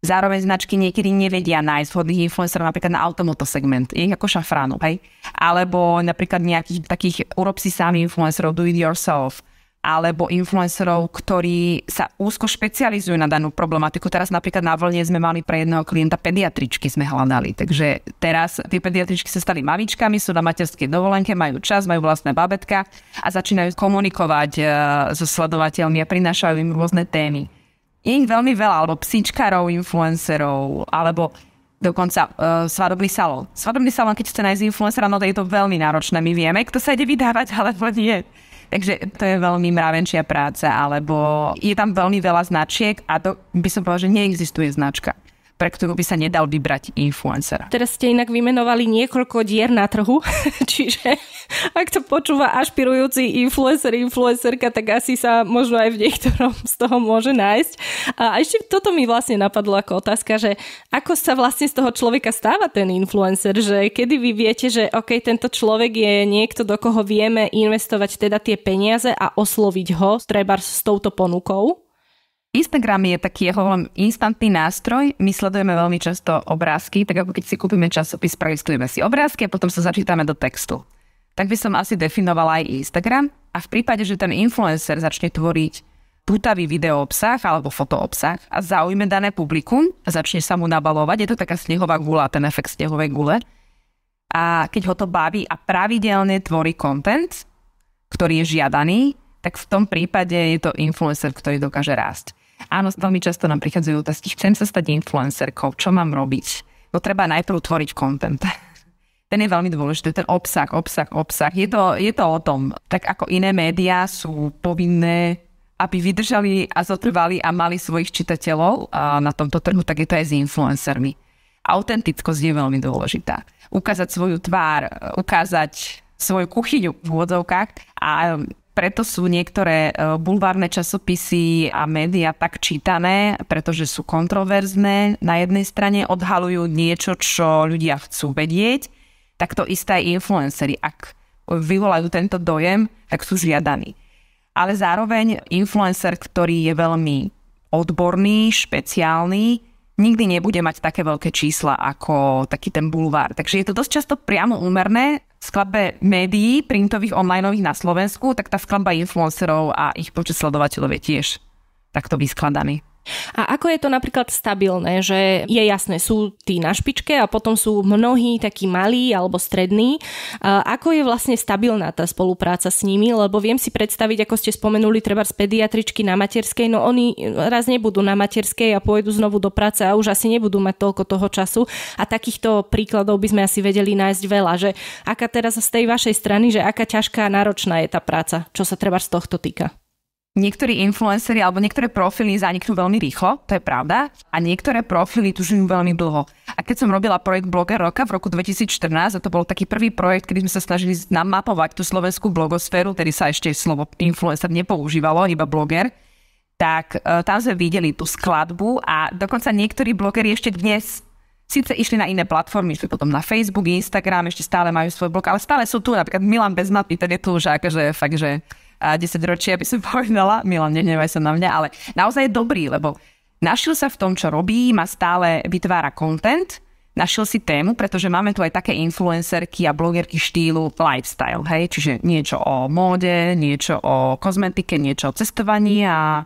Zároveň značky niekedy nevedia nájsť vhodných influencerov napríklad na automoto segment. Je ako šafránov, hej? Alebo napríklad nejakých takých urob si sám influencerov, do it yourself alebo influencerov, ktorí sa úzko špecializujú na danú problematiku. Teraz napríklad na vlne sme mali pre jedného klienta pediatričky, sme hľadali. Takže teraz tie pediatričky sa stali mamičkami, sú na materskej dovolenke, majú čas, majú vlastné babetka a začínajú komunikovať e, so sledovateľmi a prinášajú im rôzne témy. Je ich veľmi veľa, alebo psíčkarov, influencerov, alebo dokonca uh, svadobný salón. Svadobný salón, keď chce nájsť influencera, no to je to veľmi náročné. My vieme, kto sa ide vydávať, to *laughs* nie. Takže to je veľmi mravenčia práca, alebo je tam veľmi veľa značiek a to by som povedal, že neexistuje značka pre ktorú by sa nedal vybrať influencera. Teraz ste inak vymenovali niekoľko dier na trhu, *laughs* čiže ak to počúva ašpirujúci influencer, influencerka, tak asi sa možno aj v niektorom z toho môže nájsť. A ešte toto mi vlastne napadlo ako otázka, že ako sa vlastne z toho človeka stáva ten influencer, že kedy vy viete, že OK, tento človek je niekto, do koho vieme investovať teda tie peniaze a osloviť ho treba s touto ponukou? Instagram je taký, ja hovorím, instantný nástroj. My sledujeme veľmi často obrázky, tak ako keď si kúpime časopis, prelistujeme si obrázky a potom sa začítame do textu. Tak by som asi definovala aj Instagram. A v prípade, že ten influencer začne tvoriť putavý video obsah alebo foto obsah a zaujme dané publikum, a začne sa mu nabalovať, je to taká snehová gula, ten efekt snehovej gule. A keď ho to baví a pravidelne tvorí content, ktorý je žiadaný, tak v tom prípade je to influencer, ktorý dokáže rásť. Áno, veľmi často nám prichádzajú otázky, chcem sa stať influencerkou, čo mám robiť? No treba najprv tvoriť content. *laughs* Ten je veľmi dôležitý, ten obsah, obsah, obsah. Je to, je to o tom, tak ako iné médiá sú povinné aby vydržali a zotrvali a mali svojich čitateľov na tomto trhu, tak je to aj s influencermi. Autentickosť je veľmi dôležitá. Ukázať svoju tvár, ukázať svoju kuchyňu v úvodzovkách a preto sú niektoré e, bulvárne časopisy a médiá tak čítané, pretože sú kontroverzné. Na jednej strane odhalujú niečo, čo ľudia chcú vedieť, tak to isté aj influencery. Ak vyvolajú tento dojem, tak sú žiadaní. Ale zároveň influencer, ktorý je veľmi odborný, špeciálny, nikdy nebude mať také veľké čísla ako taký ten bulvár. Takže je to dosť často priamo úmerné skladbe médií, printových, onlineových na Slovensku, tak tá skladba influencerov a ich počet sledovateľov je tiež takto vyskladaný. A ako je to napríklad stabilné, že je jasné, sú tí na špičke a potom sú mnohí takí malí alebo strední. Ako je vlastne stabilná tá spolupráca s nimi? Lebo viem si predstaviť, ako ste spomenuli, treba z pediatričky na materskej, no oni raz nebudú na materskej a pôjdu znovu do práce a už asi nebudú mať toľko toho času. A takýchto príkladov by sme asi vedeli nájsť veľa, že aká teraz z tej vašej strany, že aká ťažká a náročná je tá práca, čo sa treba z tohto týka niektorí influenceri alebo niektoré profily zaniknú veľmi rýchlo, to je pravda, a niektoré profily tu žijú veľmi dlho. A keď som robila projekt Bloger roka v roku 2014, a to bol taký prvý projekt, kedy sme sa snažili namapovať tú slovenskú blogosféru, tedy sa ešte slovo influencer nepoužívalo, iba bloger, tak e, tam sme videli tú skladbu a dokonca niektorí blogeri ešte dnes síce išli na iné platformy, išli potom na Facebook, Instagram, ešte stále majú svoj blog, ale stále sú tu, napríklad Milan bez mapy, ten je tu už akože fakt, že a 10 ročí, aby som *laughs* povedala, Milan, nehnevaj sa na mňa, ale naozaj je dobrý, lebo našiel sa v tom, čo robí, má stále, vytvára content, našiel si tému, pretože máme tu aj také influencerky a blogerky štýlu lifestyle, hej, čiže niečo o móde, niečo o kozmetike, niečo o cestovaní a e,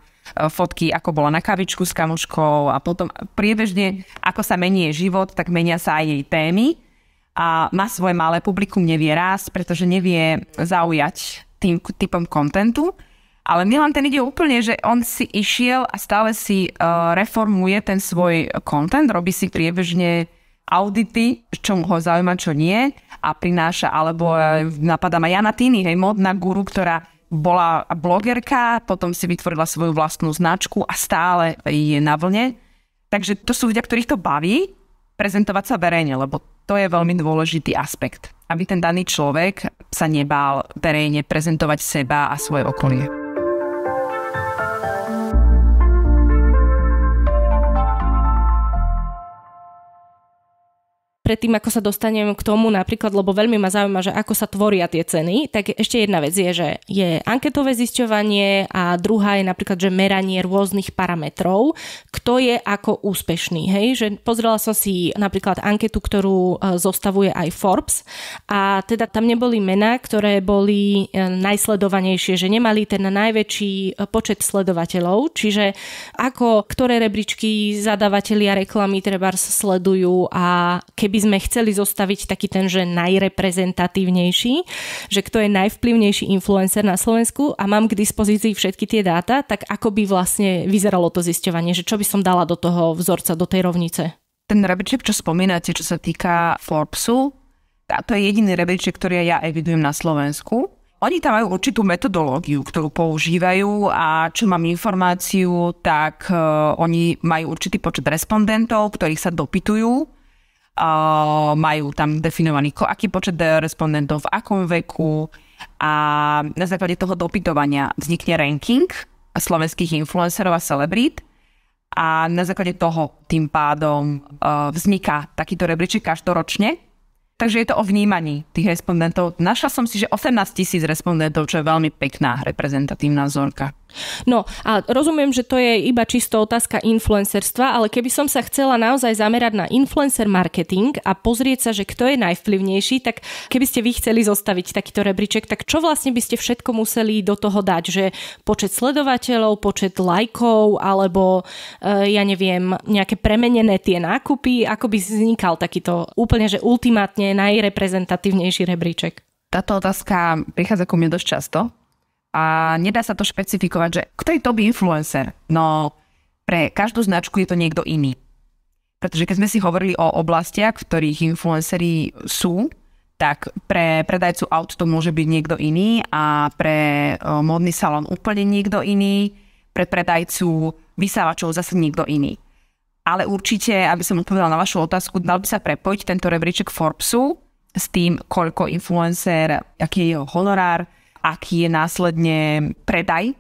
fotky, ako bola na kavičku s kamoškou a potom priebežne, ako sa mení jej život, tak menia sa aj jej témy a má svoje malé publikum, nevie rásť, pretože nevie zaujať tým typom kontentu, ale Milan ten ide úplne, že on si išiel a stále si uh, reformuje ten svoj kontent, robí si priebežne audity, čo ho zaujíma, čo nie a prináša, alebo uh, napadá ma Jana Tini, hej, modná guru, ktorá bola blogerka, potom si vytvorila svoju vlastnú značku a stále je na vlne. Takže to sú ľudia, ktorých to baví prezentovať sa verejne, lebo to je veľmi dôležitý aspekt. Aby ten daný človek sa nebál verejne prezentovať seba a svoje okolie. predtým, ako sa dostanem k tomu napríklad, lebo veľmi ma zaujíma, že ako sa tvoria tie ceny, tak ešte jedna vec je, že je anketové zisťovanie a druhá je napríklad, že meranie rôznych parametrov, kto je ako úspešný. Hej? Že pozrela som si napríklad anketu, ktorú e, zostavuje aj Forbes a teda tam neboli mená, ktoré boli e, najsledovanejšie, že nemali ten najväčší e, počet sledovateľov, čiže ako ktoré rebríčky zadavatelia reklamy treba sledujú a keby by sme chceli zostaviť taký ten, že najreprezentatívnejší, že kto je najvplyvnejší influencer na Slovensku a mám k dispozícii všetky tie dáta, tak ako by vlastne vyzeralo to zisťovanie, že čo by som dala do toho vzorca, do tej rovnice? Ten rebríček, čo spomínate, čo sa týka Forbesu, a to je jediný rebríček, ktorý ja evidujem na Slovensku. Oni tam majú určitú metodológiu, ktorú používajú a čo mám informáciu, tak uh, oni majú určitý počet respondentov, ktorých sa dopytujú majú tam definovaný aký počet respondentov, v akom veku a na základe toho dopytovania vznikne ranking slovenských influencerov a celebrít a na základe toho tým pádom e, vzniká takýto rebríček každoročne. Takže je to o vnímaní tých respondentov. Našla som si, že 18 tisíc respondentov, čo je veľmi pekná reprezentatívna vzorka. No a rozumiem, že to je iba čisto otázka influencerstva, ale keby som sa chcela naozaj zamerať na influencer marketing a pozrieť sa, že kto je najvplyvnejší, tak keby ste vy chceli zostaviť takýto rebríček, tak čo vlastne by ste všetko museli do toho dať? Že počet sledovateľov, počet lajkov alebo e, ja neviem, nejaké premenené tie nákupy, ako by vznikal takýto úplne, že ultimátne najreprezentatívnejší rebríček? Táto otázka prichádza ku mne dosť často, a nedá sa to špecifikovať, že kto je top influencer. No pre každú značku je to niekto iný. Pretože keď sme si hovorili o oblastiach, v ktorých influenceri sú, tak pre predajcu aut to môže byť niekto iný a pre e, modný salón úplne niekto iný, pre predajcu vysávačov zase niekto iný. Ale určite, aby som odpovedala na vašu otázku, dal by sa prepojiť tento rebríček Forbesu s tým, koľko influencer, aký je jeho honorár, aký je následne predaj.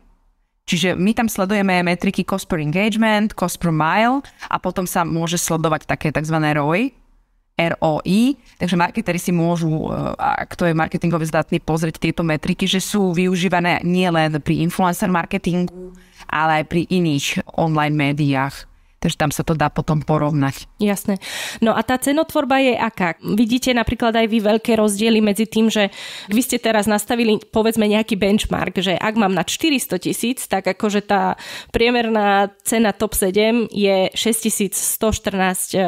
Čiže my tam sledujeme metriky cost per engagement, cost per mile a potom sa môže sledovať také tzv. ROI, ROI, takže marketeri si môžu, e, ak to je marketingový zdatný, pozrieť tieto metriky, že sú využívané nielen pri influencer marketingu, ale aj pri iných online médiách. Takže tam sa to dá potom porovnať. Jasné. No a tá cenotvorba je aká? Vidíte napríklad aj vy veľké rozdiely medzi tým, že vy ste teraz nastavili povedzme nejaký benchmark, že ak mám na 400 tisíc, tak akože tá priemerná cena top 7 je 6114 e,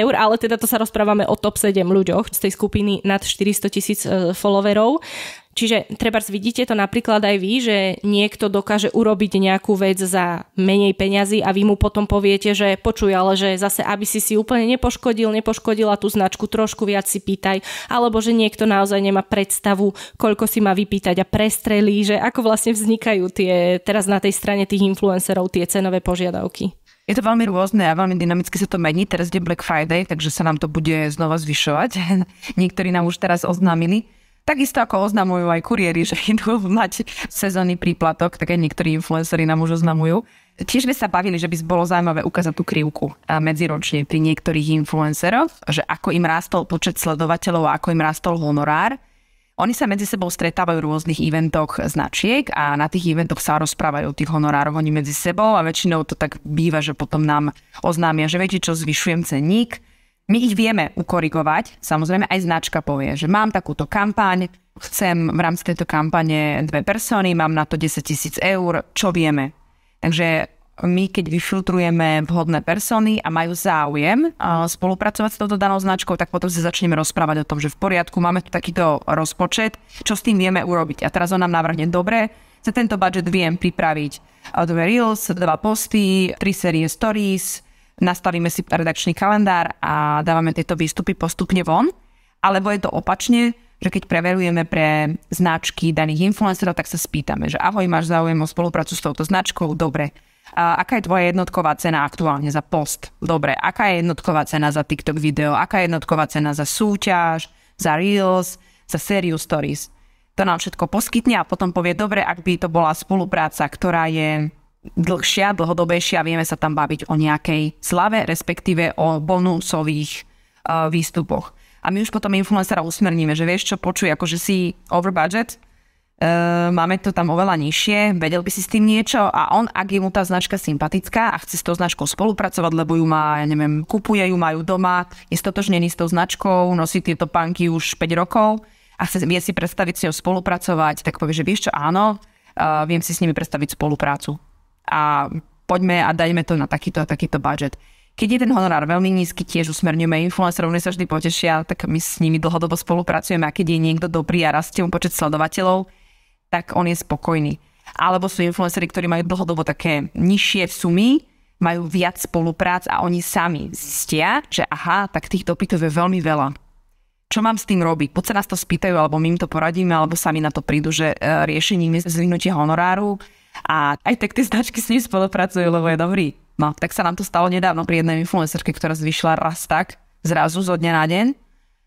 eur, ale teda to sa rozprávame o top 7 ľuďoch z tej skupiny nad 400 tisíc e, followerov. Čiže treba vidíte to napríklad aj vy, že niekto dokáže urobiť nejakú vec za menej peňazí a vy mu potom poviete, že počuj, ale že zase, aby si si úplne nepoškodil, nepoškodila tú značku, trošku viac si pýtaj, alebo že niekto naozaj nemá predstavu, koľko si má vypýtať a prestrelí, že ako vlastne vznikajú tie teraz na tej strane tých influencerov tie cenové požiadavky. Je to veľmi rôzne a veľmi dynamicky sa to mení. Teraz je Black Friday, takže sa nám to bude znova zvyšovať. *laughs* Niektorí nám už teraz oznámili. Takisto ako oznamujú aj kuriéri, *laughs* že idú mať sezónny príplatok, tak aj niektorí influencery nám už oznamujú. Tiež sme sa bavili, že by bolo zaujímavé ukázať tú krivku medziročne pri niektorých influenceroch, že ako im rastol počet sledovateľov a ako im rastol honorár. Oni sa medzi sebou stretávajú v rôznych eventoch značiek a na tých eventoch sa rozprávajú o tých honorároch oni medzi sebou a väčšinou to tak býva, že potom nám oznámia, že viete čo, zvyšujem cenník, my ich vieme ukorigovať, samozrejme aj značka povie, že mám takúto kampaň, chcem v rámci tejto kampane dve persony, mám na to 10 tisíc eur, čo vieme. Takže my keď vyfiltrujeme vhodné persony a majú záujem spolupracovať s touto danou značkou, tak potom sa začneme rozprávať o tom, že v poriadku, máme tu takýto rozpočet, čo s tým vieme urobiť. A teraz on nám navrhne, dobre, za tento budget viem pripraviť dve reels, dva posty, tri série stories, nastavíme si redakčný kalendár a dávame tieto výstupy postupne von. Alebo je to opačne, že keď preverujeme pre značky daných influencerov, tak sa spýtame, že ahoj, máš záujem o spoluprácu s touto značkou? Dobre. A aká je tvoja jednotková cena aktuálne za post? Dobre. Aká je jednotková cena za TikTok video? Aká je jednotková cena za súťaž, za Reels, za sériu Stories? To nám všetko poskytne a potom povie, dobre, ak by to bola spolupráca, ktorá je dlhšia, dlhodobejšia, vieme sa tam baviť o nejakej slave, respektíve o bonusových uh, výstupoch. A my už potom influencera usmerníme, že vieš čo, počuj, akože si over budget, uh, máme to tam oveľa nižšie, vedel by si s tým niečo a on, ak je mu tá značka sympatická a chce s tou značkou spolupracovať, lebo ju má, ja neviem, kupuje ju, majú doma, je stotožnený s tou značkou, nosí tieto panky už 5 rokov a chce, vie si predstaviť s ňou spolupracovať, tak povie, že vieš čo, áno, uh, viem si s nimi predstaviť spoluprácu a poďme a dajme to na takýto a takýto budget. Keď je ten honorár veľmi nízky, tiež usmerňujeme influencerov, oni sa vždy potešia, tak my s nimi dlhodobo spolupracujeme a keď je niekto dobrý a rastie mu počet sledovateľov, tak on je spokojný. Alebo sú influencery, ktorí majú dlhodobo také nižšie sumy, majú viac spoluprác a oni sami zistia, že aha, tak tých dopytov je veľmi veľa. Čo mám s tým robiť? Buď sa nás to spýtajú, alebo my im to poradíme, alebo sami na to prídu, že e, riešením je zvinutie honoráru, a aj tak tie značky s ním spolupracujú, lebo je dobrý. No, tak sa nám to stalo nedávno pri jednej influencerke, ktorá zvyšla raz tak, zrazu zo dňa na deň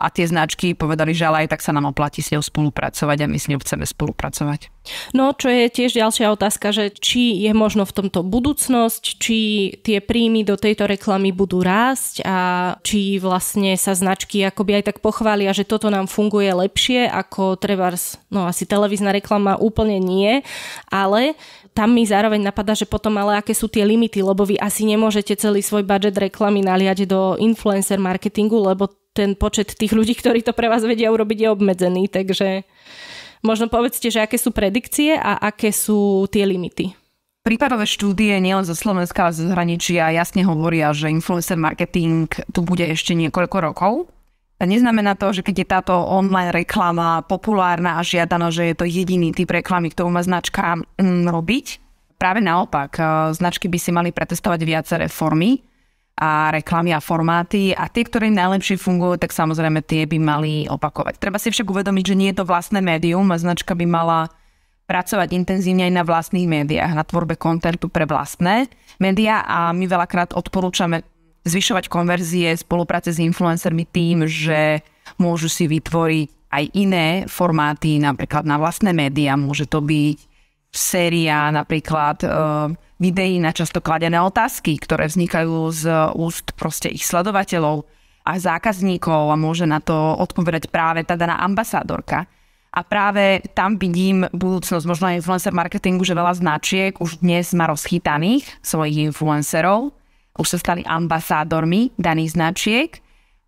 a tie značky povedali, že ale aj tak sa nám oplatí s ňou spolupracovať a my s ňou chceme spolupracovať. No, čo je tiež ďalšia otázka, že či je možno v tomto budúcnosť, či tie príjmy do tejto reklamy budú rásť a či vlastne sa značky akoby aj tak pochvália, že toto nám funguje lepšie ako trebárs, no asi televízna reklama úplne nie, ale tam mi zároveň napadá, že potom ale aké sú tie limity, lebo vy asi nemôžete celý svoj budget reklamy naliať do influencer marketingu, lebo ten počet tých ľudí, ktorí to pre vás vedia urobiť, je obmedzený. Takže možno povedzte, že aké sú predikcie a aké sú tie limity. Prípadové štúdie nielen zo Slovenska, ale zo zahraničia jasne hovoria, že influencer marketing tu bude ešte niekoľko rokov. A neznamená to, že keď je táto online reklama populárna a žiadana, že je to jediný typ reklamy, ktorú má značka mm, robiť. Práve naopak, e, značky by si mali pretestovať viaceré formy, a reklamy a formáty a tie, ktoré najlepšie fungujú, tak samozrejme tie by mali opakovať. Treba si však uvedomiť, že nie je to vlastné médium a značka by mala pracovať intenzívne aj na vlastných médiách, na tvorbe kontentu pre vlastné médiá a my veľakrát odporúčame zvyšovať konverzie, spolupráce s influencermi tým, že môžu si vytvoriť aj iné formáty, napríklad na vlastné médiá. Môže to byť séria napríklad eh, videí na často kladené otázky, ktoré vznikajú z úst proste ich sledovateľov a zákazníkov a môže na to odpovedať práve tá daná ambasádorka. A práve tam vidím budúcnosť možno aj influencer marketingu, že veľa značiek už dnes má rozchytaných svojich influencerov, už sa stali ambasádormi daných značiek,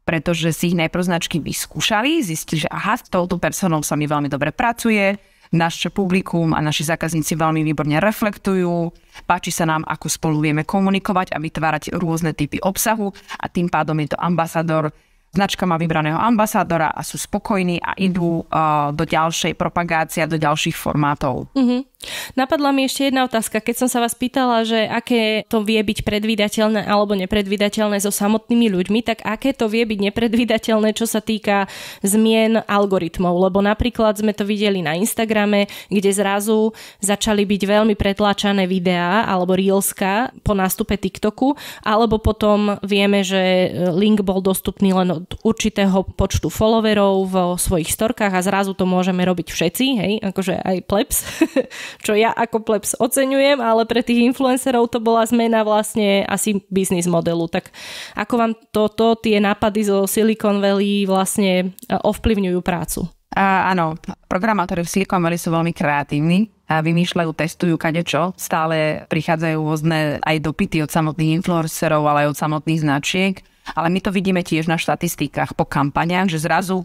pretože si ich najprv značky vyskúšali, zistili, že aha, s touto personou sa mi veľmi dobre pracuje, naše publikum a naši zákazníci veľmi výborne reflektujú. Páči sa nám, ako spolu vieme komunikovať a vytvárať rôzne typy obsahu a tým pádom je to ambasador Značka má vybraného ambasádora a sú spokojní a idú uh, do ďalšej propagácie a do ďalších formátov. Mm-hmm. Napadla mi ešte jedna otázka, keď som sa vás pýtala, že aké to vie byť predvídateľné alebo nepredvídateľné so samotnými ľuďmi, tak aké to vie byť nepredvídateľné, čo sa týka zmien algoritmov, lebo napríklad sme to videli na Instagrame, kde zrazu začali byť veľmi pretláčané videá alebo reelska po nástupe TikToku, alebo potom vieme, že e, link bol dostupný len od určitého počtu followerov vo svojich storkách a zrazu to môžeme robiť všetci, hej, akože aj plebs. *laughs* čo ja ako plebs oceňujem, ale pre tých influencerov to bola zmena vlastne asi biznis modelu. Tak ako vám toto, tie nápady zo Silicon Valley vlastne e, ovplyvňujú prácu? A, áno, programátori v Silicon Valley sú veľmi kreatívni a vymýšľajú, testujú kadečo. Stále prichádzajú rôzne aj dopity od samotných influencerov, ale aj od samotných značiek. Ale my to vidíme tiež na štatistikách po kampaniách, že zrazu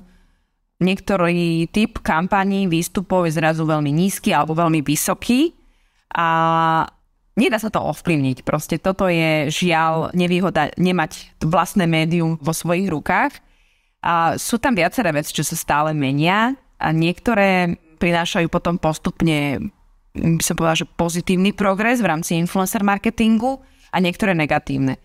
niektorý typ kampaní, výstupov je zrazu veľmi nízky alebo veľmi vysoký a nedá sa to ovplyvniť. Proste toto je žiaľ nevýhoda nemať vlastné médium vo svojich rukách. A sú tam viaceré veci, čo sa stále menia a niektoré prinášajú potom postupne, by som povedala, že pozitívny progres v rámci influencer marketingu a niektoré negatívne. E,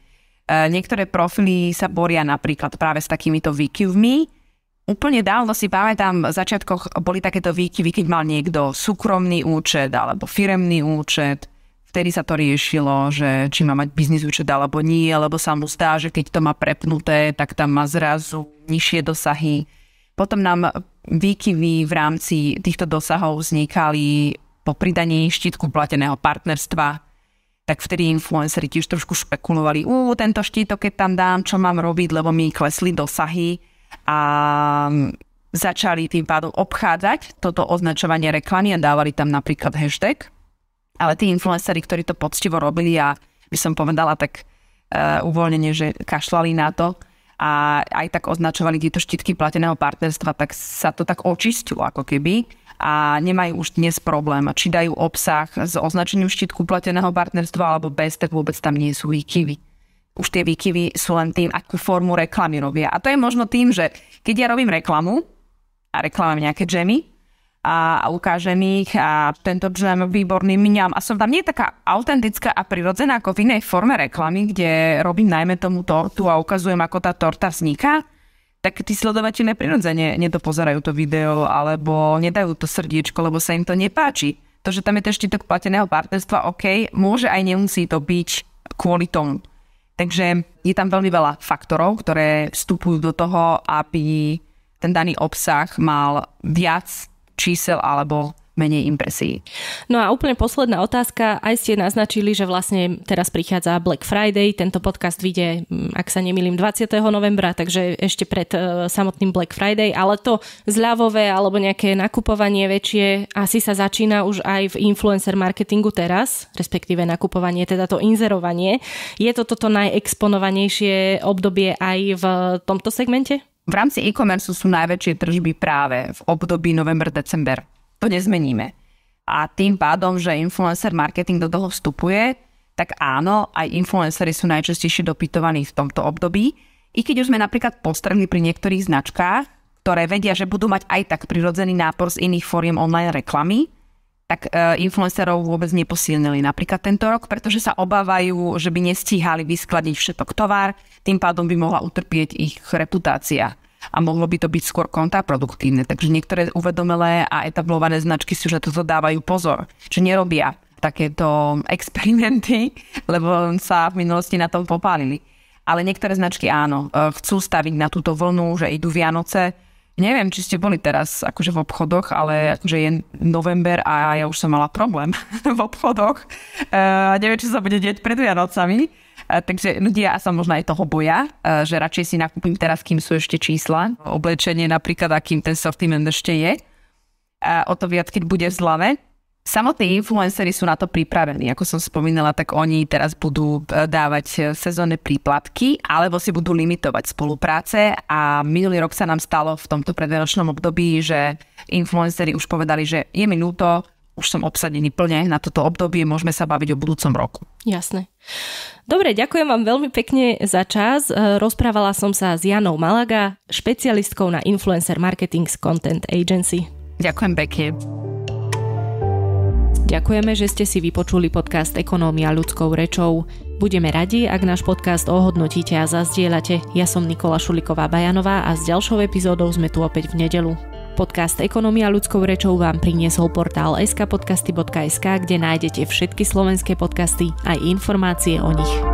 niektoré profily sa boria napríklad práve s takýmito výkyvmi, Úplne dávno si pamätám, v začiatkoch boli takéto výkyvy, keď mal niekto súkromný účet alebo firemný účet. Vtedy sa to riešilo, že či má mať biznis účet alebo nie, lebo sa mu zdá, že keď to má prepnuté, tak tam má zrazu nižšie dosahy. Potom nám výkyvy v rámci týchto dosahov vznikali po pridaní štítku plateného partnerstva, tak vtedy influenceri tiež trošku špekulovali, ú, tento štítok, keď tam dám, čo mám robiť, lebo mi klesli dosahy a mm, začali tým pádom obchádzať toto označovanie reklamy a dávali tam napríklad hashtag. Ale tí influenceri, ktorí to poctivo robili a by som povedala tak uh, uvoľnenie, že kašlali na to a aj tak označovali tieto štítky plateného partnerstva, tak sa to tak očistilo ako keby a nemajú už dnes problém, či dajú obsah s označením štítku plateného partnerstva alebo bez, tak vôbec tam nie sú výkyvy už tie výkyvy sú len tým, akú formu reklamy robia. A to je možno tým, že keď ja robím reklamu a reklamám nejaké džemy a, a ukážem ich a tento džem výborný mňam a som tam nie taká autentická a prirodzená ako v inej forme reklamy, kde robím najmä tomu tortu a ukazujem, ako tá torta vzniká, tak tí sledovateľe prirodzene nedopozerajú to video alebo nedajú to srdiečko, lebo sa im to nepáči. To, že tam je ten štítok plateného partnerstva, OK, môže aj nemusí to byť kvôli tomu. Takže je tam veľmi veľa faktorov, ktoré vstupujú do toho, aby ten daný obsah mal viac čísel alebo menej impresí. No a úplne posledná otázka. Aj ste naznačili, že vlastne teraz prichádza Black Friday. Tento podcast vyjde, mm, ak sa nemýlim, 20. novembra, takže ešte pred e, samotným Black Friday. Ale to zľavové alebo nejaké nakupovanie väčšie asi sa začína už aj v influencer marketingu teraz, respektíve nakupovanie, teda to inzerovanie. Je to toto najexponovanejšie obdobie aj v tomto segmente? V rámci e-commerce sú najväčšie tržby práve v období november-december to nezmeníme. A tým pádom, že influencer marketing do toho vstupuje, tak áno, aj influencery sú najčastejšie dopytovaní v tomto období. I keď už sme napríklad postrehli pri niektorých značkách, ktoré vedia, že budú mať aj tak prirodzený nápor z iných fóriem online reklamy, tak e, influencerov vôbec neposilnili napríklad tento rok, pretože sa obávajú, že by nestíhali vyskladiť všetok tovar, tým pádom by mohla utrpieť ich reputácia a mohlo by to byť skôr kontraproduktívne. Takže niektoré uvedomelé a etablované značky si už na toto dávajú pozor, čo nerobia takéto experimenty, *laughs* lebo sa v minulosti na tom popálili. Ale niektoré značky áno, e, chcú staviť na túto vlnu, že idú Vianoce. Neviem, či ste boli teraz akože v obchodoch, ale akože je november a ja už som mala problém *laughs* v obchodoch. Uh, neviem, či sa bude deť pred Vianocami E, takže ľudia sa možno aj toho boja, e, že radšej si nakúpim teraz, kým sú ešte čísla, oblečenie napríklad akým ten sortiment ešte je. A o to viac, keď bude v zlave. Samotní influencery sú na to pripravení. Ako som spomínala, tak oni teraz budú e, dávať sezónne príplatky alebo si budú limitovať spolupráce a minulý rok sa nám stalo v tomto predveročnom období, že influencery už povedali, že je minúto, už som obsadený plne na toto obdobie, môžeme sa baviť o budúcom roku. Jasné. Dobre, ďakujem vám veľmi pekne za čas. E, rozprávala som sa s Janou Malaga, špecialistkou na influencer marketing z Content Agency. Ďakujem pekne. Ďakujeme, že ste si vypočuli podcast Ekonómia ľudskou rečou. Budeme radi, ak náš podcast ohodnotíte a zazdieľate. Ja som Nikola Šuliková-Bajanová a s ďalšou epizódou sme tu opäť v nedelu. Podcast Ekonomia ľudskou rečou vám priniesol portál skpodcasty.sk, kde nájdete všetky slovenské podcasty aj informácie o nich.